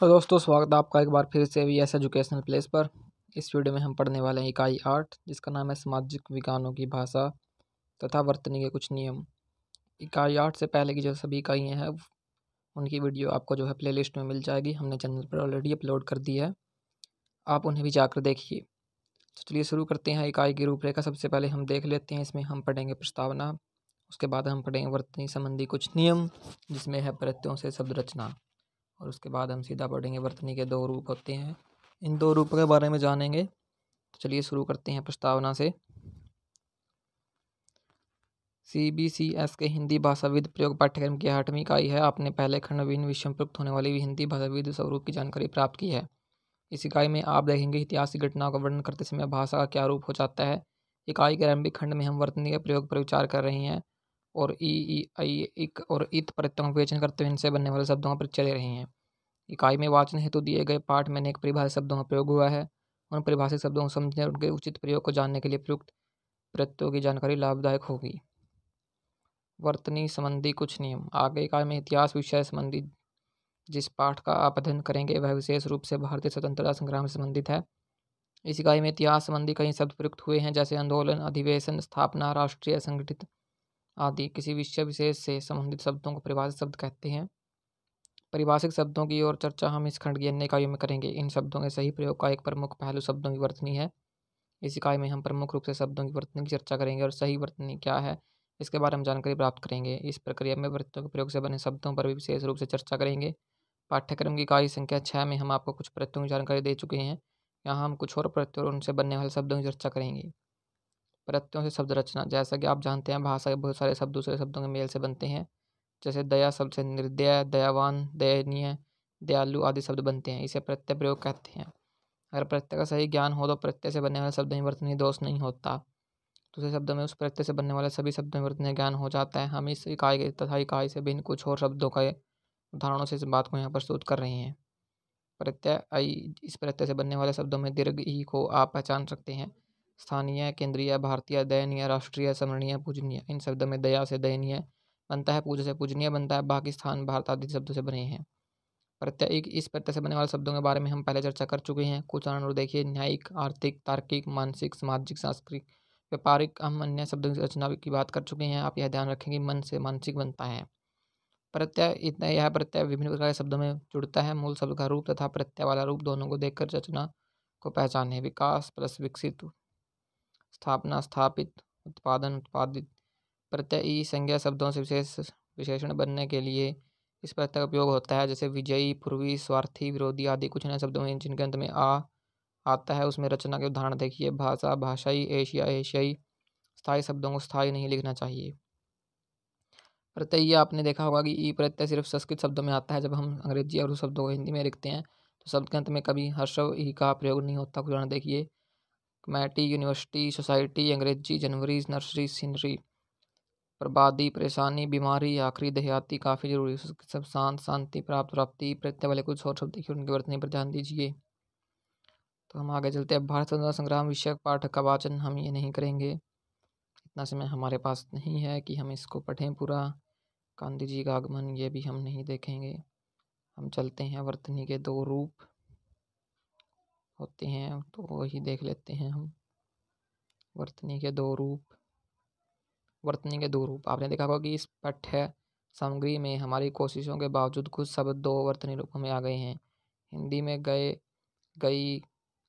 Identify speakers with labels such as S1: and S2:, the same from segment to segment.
S1: hello दोस्तों स्वागत है आपका एक बार फिर से वी एस एजुकेशनल प्लेस पर इस वीडियो में हम पढ़ने वाले हैं इकाई आठ जिसका नाम है सामाजिक विज्ञानों की भाषा तथा वर्तनी के कुछ नियम इकाई आठ से पहले की जो सभी इकाइयाँ हैं उनकी वीडियो आपको जो है प्ले लिस्ट में मिल जाएगी हमने चैनल पर ऑलरेडी अपलोड कर दी है आप उन्हें भी जाकर देखिए तो चलिए शुरू करते हैं इकाई की रूपरेखा सबसे पहले हम देख लेते हैं इसमें हम पढ़ेंगे प्रस्तावना उसके बाद हम पढ़ेंगे वर्तनी संबंधी कुछ नियम जिसमें है प्रत्ययों से शब्द रचना और उसके बाद हम सीधा पढ़ेंगे वर्तनी के दो रूप होते हैं इन दो रूपों के बारे में जानेंगे तो चलिए शुरू करते हैं प्रस्तावना से सी बी सी एस के हिंदी भाषाविद प्रयोग पाठ्यक्रम की आठवीं इकाई है आपने पहले खंडवीन विषय में प्रयुक्त होने वाली हिंदी भाषाविद स्वरूप की जानकारी प्राप्त की है इस इकाई में आप देखेंगे ऐतिहासिक घटनाओं का वर्णन करते समय भाषा का क्या रूप हो जाता है इकाई के आरंभिक खंड में हम वर्तनी के प्रयोग पर विचार कर रहे हैं और ई ई आई इक और इत प्रत्ययों का विवेचन करते हुए इनसे बनने वाले शब्दों का परिचय दे रहे हैं इकाई में वाचन हेतु दिए गए पाठ में अनेक परिभाषित शब्दों का प्रयोग हुआ है उन परिभाषित शब्दों को समझने और उनके उचित प्रयोग को जानने के लिए प्रयुक्त प्रत्ययों की जानकारी लाभदायक होगी वर्तनी संबंधी कुछ नियम आगे इकाई में इतिहास विषय संबंधी जिस पाठ का आप अध्ययन करेंगे वह विशेष रूप से भारतीय स्वतंत्रता संग्राम से संबंधित है इस इकाई में इतिहास संबंधी कई शब्द प्रयुक्त हुए हैं जैसे आंदोलन अधिवेशन स्थापना राष्ट्रीय संगठित आदि किसी विषय विशेष से संबंधित शब्दों को परिभाषित शब्द कहते हैं परिभाषिक शब्दों की और चर्चा हम इस खंड की अन्य इकाइयों में करेंगे इन शब्दों के सही प्रयोग का एक प्रमुख पहलू शब्दों की वर्तनी है इस इकाई में हम प्रमुख रूप से शब्दों की वर्तनी की चर्चा करेंगे और सही वर्तनी क्या है इसके बारे में जानकारी प्राप्त करेंगे इस प्रक्रिया में वर्तनों के प्रयोग से बने शब्दों पर भी विशेष रूप से चर्चा करेंगे पाठ्यक्रम की इकाई संख्या छः में हम आपको कुछ प्रत्ययों की जानकारी दे चुके हैं यहाँ हम कुछ और प्रत्यय और उनसे बनने वाले शब्दों की चर्चा करेंगे प्रत्ययों से शब्द रचना जैसा कि आप जानते हैं भाषा के बहुत सारे शब्द दूसरे शब्दों के मेल से बनते हैं जैसे दया शब्द से निर्दय दयावान दयनीय दयालु आदि शब्द बनते हैं इसे प्रत्यय प्रयोग कहते हैं अगर प्रत्यय का सही ज्ञान हो तो प्रत्यय से बनने वाले शब्द में दोष नहीं होता दूसरे शब्दों में उस प्रत्यय से बनने वाले सभी शब्द में ज्ञान हो जाता है हम इस इकाई तथा इकाई से भिन्न कुछ और शब्दों के उदाहरणों से इस बात को यहाँ प्रस्तुत कर रहे हैं प्रत्यय आई इस प्रत्यय से बनने वाले शब्दों में दीर्घ ई को आप पहचान सकते हैं स्थानीय केंद्रीय भारतीय दयनीय राष्ट्रीय स्मरणीय पूजनीय इन शब्दों में दया से दयनीय बनता है पूजा से पूजनीय बनता है बाकी स्थान भारत आदि शब्दों से बने हैं प्रत्यय इस प्रत्यय से बने वाले शब्दों के बारे में हम पहले चर्चा कर चुके हैं कुछ और देखिए न्यायिक आर्थिक तार्किक मानसिक सामाजिक सांस्कृतिक व्यापारिक हम अन्य शब्दों की रचना की बात कर चुके हैं आप यह ध्यान रखें कि मन से मानसिक बनता है प्रत्यय इतना यह प्रत्यय विभिन्न प्रकार के शब्दों में जुड़ता है मूल शब्द का रूप तथा प्रत्यय वाला रूप दोनों को देखकर रचना को पहचाने विकास प्लस विकसित स्थापना स्थापित उत्पादन उत्पादित प्रत्यय ई संज्ञा शब्दों से विशेष विशेषण बनने के लिए इस प्रत्यय का उपयोग होता है जैसे विजयी पूर्वी स्वार्थी विरोधी आदि कुछ नए शब्दों में जिनके अंत में आ आता है उसमें रचना के उदाहरण देखिए भाषा भाषाई एशिया एशियाई स्थायी शब्दों को स्थायी नहीं लिखना चाहिए प्रत्यय ये आपने देखा होगा कि ई प्रत्यय सिर्फ संस्कृत शब्दों में आता है जब हम अंग्रेजी और उस शब्दों को हिंदी में लिखते हैं तो शब्द के अंत में कभी हर्षव ई का प्रयोग नहीं होता उदाहरण देखिए कमेटी यूनिवर्सिटी सोसाइटी अंग्रेजी जनवरी नर्सरी सीनरी बर्बादी परेशानी बीमारी आखिरी देहाती काफ़ी जरूरी सब शांत शांति प्राप्त प्राप्ति प्रत्यय वाले कुछ और शब्द देखिए उनके वर्तनी पर ध्यान दीजिए तो हम आगे चलते हैं भारत स्वतंत्रता संग्राम विषय पाठक का वाचन हम ये नहीं करेंगे इतना समय हमारे पास नहीं है कि हम इसको पढ़ें पूरा गांधी जी का आगमन ये भी हम नहीं देखेंगे हम चलते हैं वर्तनी के दो रूप होते हैं तो वही देख लेते हैं हम वर्तनी के दो रूप वर्तनी के दो रूप आपने देखा होगा कि इस पठ्य सामग्री में हमारी कोशिशों के बावजूद कुछ शब्द दो वर्तनी रूपों में आ गए हैं हिंदी में गए गई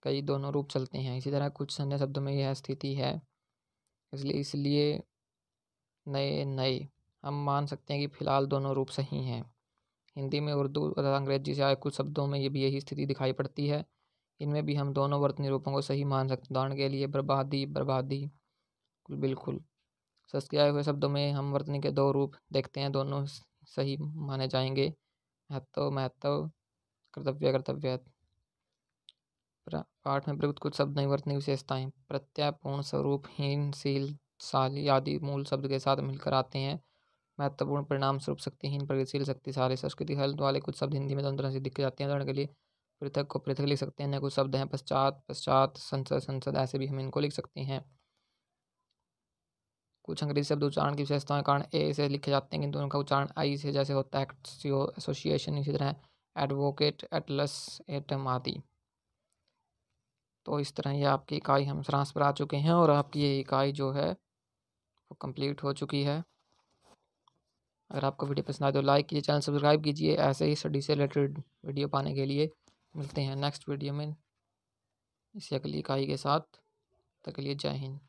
S1: कई दोनों रूप चलते हैं इसी तरह कुछ अन्य शब्दों में यह स्थिति है इसलिए इसलिए नए नए हम मान सकते हैं कि फिलहाल दोनों रूप सही हैं हिंदी में उर्दू तथा अंग्रेजी से आए कुछ शब्दों में ये भी यही स्थिति दिखाई पड़ती है इनमें भी हम दोनों वर्तनी रूपों को सही मान सकते हैं उदाहरण के लिए बर्बादी बर्बादी बिल्कुल आए हुए शब्दों में हम वर्तनी के दो रूप देखते हैं दोनों सही माने जाएंगे महत्व महत्व कर्तव्य कर्तव्य पाठ में प्रयुक्त कुछ शब्द नहीं वर्तनी विशेषताएं प्रत्ययपूर्ण स्वरूप हीन शील शाली आदि मूल शब्द के साथ मिलकर आते हैं महत्वपूर्ण परिणाम स्वरूप शक्तिहीन प्रगतिशील शक्तिशाली संस्कृति हल वाले कुछ शब्द हिंदी में तंत्र से दिखे जाते हैं उदाहरण के लिए पृथक को पृथक लिख सकते हैं न कुछ शब्द हैं पश्चात पश्चात संसद संसद ऐसे भी हम इनको लिख सकते हैं कुछ अंग्रेजी शब्द उच्चारण की विशेषताओं के कारण ए से लिखे जाते हैं किंतु उनका उच्चारण आई से जैसे होता है एसोसिएशन इसी तरह एडवोकेट एटलस एटम आदि तो इस तरह ये आपकी इकाई हम फ्रांस पर आ चुके हैं और आपकी ये इकाई जो है वो कंप्लीट हो चुकी है अगर आपको वीडियो पसंद आए तो लाइक कीजिए चैनल सब्सक्राइब कीजिए ऐसे ही स्टडी से रिलेटेड वीडियो पाने के लिए मिलते हैं नेक्स्ट वीडियो में इसी अगली इकाई के साथ तक लिए जय हिंद